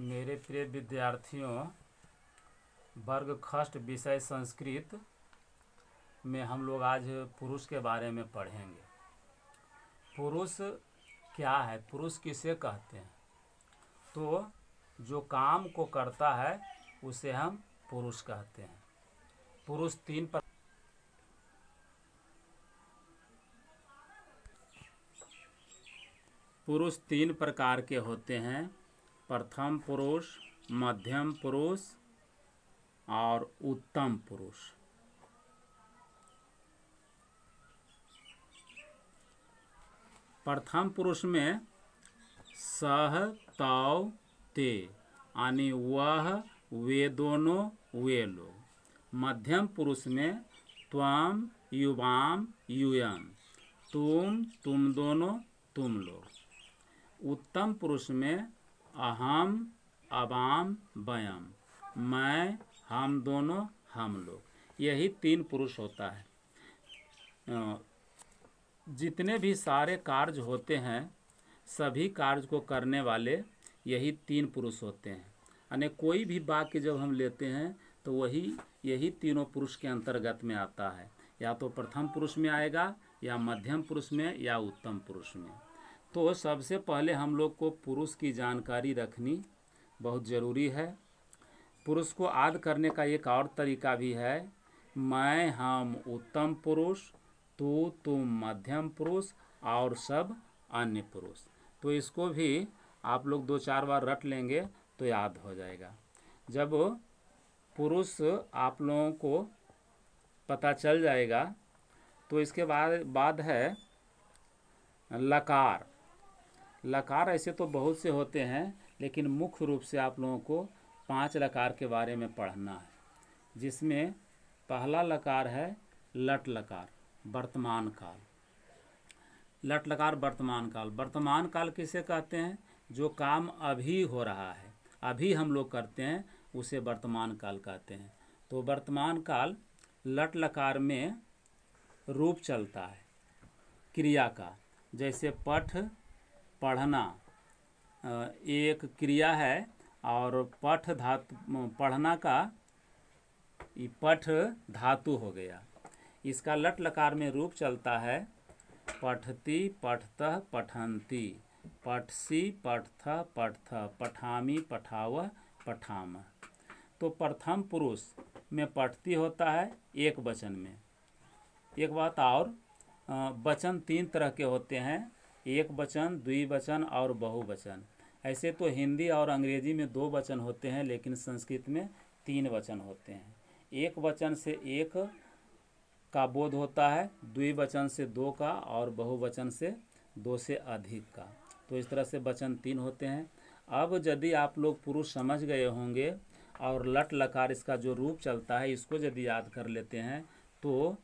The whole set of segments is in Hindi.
मेरे प्रिय विद्यार्थियों वर्ग खष्ट विषय संस्कृत में हम लोग आज पुरुष के बारे में पढ़ेंगे पुरुष क्या है पुरुष किसे कहते हैं तो जो काम को करता है उसे हम पुरुष कहते हैं पुरुष तीन पर पुरुष तीन प्रकार के होते हैं प्रथम पुरुष मध्यम पुरुष और उत्तम पुरुष प्रथम पुरुष में सह तव ते यानी वह वे दोनों वे लोग मध्यम पुरुष में त्वम युवाम युयम तुम तुम दोनों तुम लोग उत्तम पुरुष में अहम अवाम वयम मैं हम दोनों हम लोग यही तीन पुरुष होता है जितने भी सारे कार्य होते हैं सभी कार्य को करने वाले यही तीन पुरुष होते हैं यानी कोई भी वाक्य जब हम लेते हैं तो वही यही तीनों पुरुष के अंतर्गत में आता है या तो प्रथम पुरुष में आएगा या मध्यम पुरुष में या उत्तम पुरुष में तो सबसे पहले हम लोग को पुरुष की जानकारी रखनी बहुत ज़रूरी है पुरुष को आद करने का एक और तरीका भी है मैं हम उत्तम पुरुष तू तुम मध्यम पुरुष और सब अन्य पुरुष तो इसको भी आप लोग दो चार बार रट लेंगे तो याद हो जाएगा जब पुरुष आप लोगों को पता चल जाएगा तो इसके बाद बाद है लकार लकार ऐसे तो बहुत से होते हैं लेकिन मुख्य रूप से आप लोगों को पांच लकार के बारे में पढ़ना है जिसमें पहला लकार है लट लकार वर्तमान काल लट लकार वर्तमान काल वर्तमान काल किसे कहते हैं जो काम अभी हो रहा है अभी हम लोग करते हैं उसे वर्तमान काल कहते हैं तो वर्तमान काल लट लकार में रूप चलता है क्रिया का जैसे पठ पढ़ना एक क्रिया है और पठ धातु पढ़ना का पठ धातु हो गया इसका लट लकार में रूप चलता है पठती पठत पठंती पठसी पठथ पठथ पठामी पठाव पठाम तो प्रथम पुरुष में पठती होता है एक वचन में एक बात और वचन तीन तरह के होते हैं एक वचन द्विवचन और बहुवचन ऐसे तो हिंदी और अंग्रेजी में दो वचन होते हैं लेकिन संस्कृत में तीन वचन होते हैं एक वचन से एक का बोध होता है द्विवचन से दो का और बहुवचन से दो से अधिक का तो इस तरह से वचन तीन होते हैं अब यदि आप लोग पुरुष समझ गए होंगे और लट लकार इसका जो रूप चलता है इसको यदि याद कर लेते हैं तो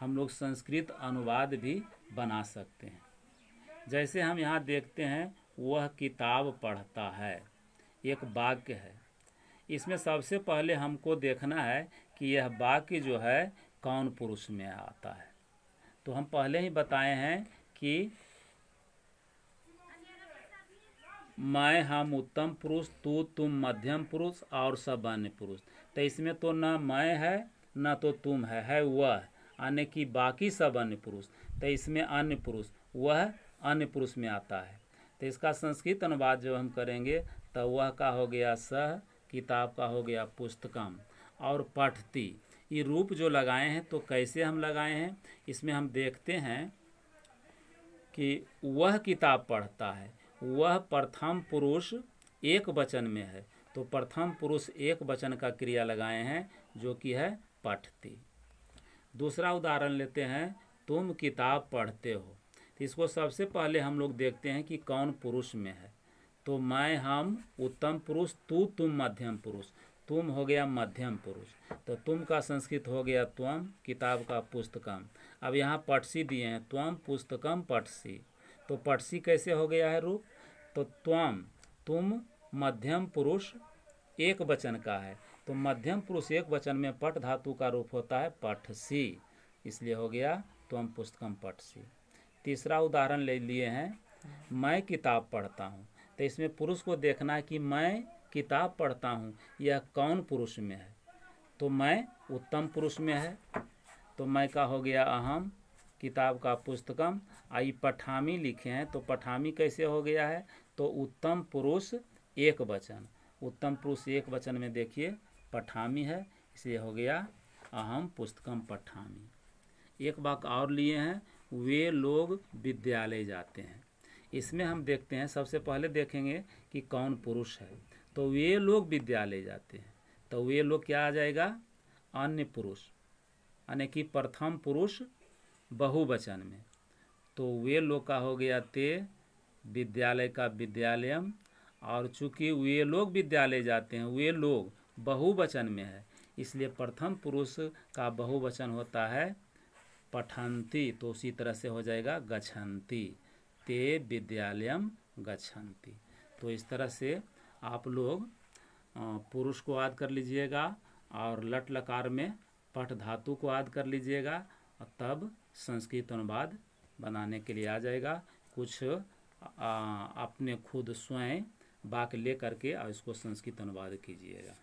हम लोग संस्कृत अनुवाद भी बना सकते हैं जैसे हम यहाँ देखते हैं वह किताब पढ़ता है एक वाक्य है इसमें सबसे पहले हमको देखना है कि यह वाक्य जो है कौन पुरुष में आता है तो हम पहले ही बताए हैं कि मैं हम उत्तम पुरुष तू तुम मध्यम पुरुष और सब अन्य पुरुष तो इसमें तो ना मैं है ना तो तुम है है वह यानी कि बाकी सब अन्य पुरुष तो इसमें अन्य पुरुष वह अन्य पुरुष में आता है तो इसका संस्कृत अनुवाद जो हम करेंगे तो वह का हो गया सह किताब का हो गया पुस्तकम और पठती ये रूप जो लगाए हैं तो कैसे हम लगाए हैं इसमें हम देखते हैं कि वह किताब पढ़ता है वह प्रथम पुरुष एक वचन में है तो प्रथम पुरुष एक वचन का क्रिया लगाए हैं जो कि है पठती दूसरा उदाहरण लेते हैं तुम किताब पढ़ते हो इसको सबसे पहले हम लोग देखते हैं कि कौन पुरुष में है तो मैं हम उत्तम पुरुष तू तुम मध्यम पुरुष तुम हो गया मध्यम पुरुष तो तुम का संस्कृत हो गया त्वम किताब का पुस्तकम अब यहाँ पटसी दिए हैं त्वम पुस्तकम पटसी तो पटसी कैसे हो गया है रूप तो त्वम तुम मध्यम पुरुष एक वचन का है तो मध्यम पुरुष एक वचन में पट धातु का रूप होता है पठसी इसलिए हो गया त्वम पुस्तकम पटसी तीसरा उदाहरण ले लिए हैं मैं किताब पढ़ता हूँ तो इसमें पुरुष को देखना है कि मैं किताब पढ़ता हूँ यह कौन पुरुष में है तो मैं उत्तम पुरुष में है तो मैं का हो गया अहम किताब का पुस्तकम आई पठामी लिखे हैं तो पठामी कैसे हो गया है तो उत्तम पुरुष एक वचन उत्तम पुरुष एक वचन में देखिए पठामी है इसलिए हो गया अहम पुस्तकम पठामी एक बात और लिए हैं वे लोग विद्यालय जाते हैं इसमें हम देखते हैं सबसे पहले देखेंगे कि कौन पुरुष है तो वे लोग विद्यालय जाते हैं तो वे लोग क्या आ जाएगा अन्य पुरुष यानी कि प्रथम पुरुष बहुवचन में तो वे लोग का हो गया ते विद्यालय का विद्यालयम और चूंकि वे लोग विद्यालय जाते हैं वे लोग बहुवचन में है इसलिए प्रथम पुरुष का बहुवचन होता है पठंती तो उसी तरह से हो जाएगा गछंती ते विद्यालयम गछंती तो इस तरह से आप लोग पुरुष को याद कर लीजिएगा और लट लकार में पठ धातु को याद कर लीजिएगा और तब संस्कृत अनुवाद बनाने के लिए आ जाएगा कुछ अपने खुद स्वयं बाक ले करके और इसको संस्कृत अनुवाद कीजिएगा